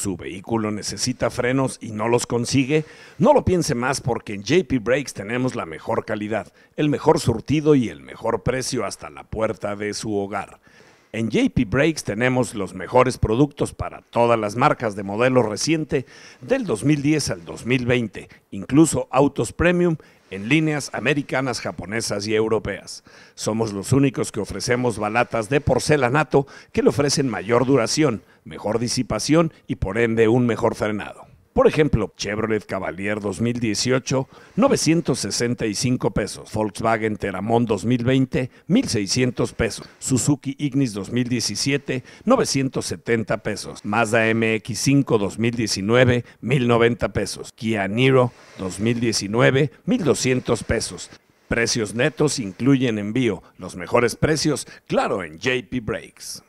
su vehículo necesita frenos y no los consigue, no lo piense más porque en JP Brakes tenemos la mejor calidad, el mejor surtido y el mejor precio hasta la puerta de su hogar. En JP Brakes tenemos los mejores productos para todas las marcas de modelo reciente del 2010 al 2020, incluso autos premium en líneas americanas, japonesas y europeas. Somos los únicos que ofrecemos balatas de porcelanato que le ofrecen mayor duración, mejor disipación y por ende un mejor frenado. Por ejemplo, Chevrolet Cavalier 2018, 965 pesos. Volkswagen Teramon 2020, 1600 pesos. Suzuki Ignis 2017, 970 pesos. Mazda MX5 2019, 1090 pesos. Kia Niro 2019, 1200 pesos. Precios netos incluyen envío. Los mejores precios, claro, en JP Brakes.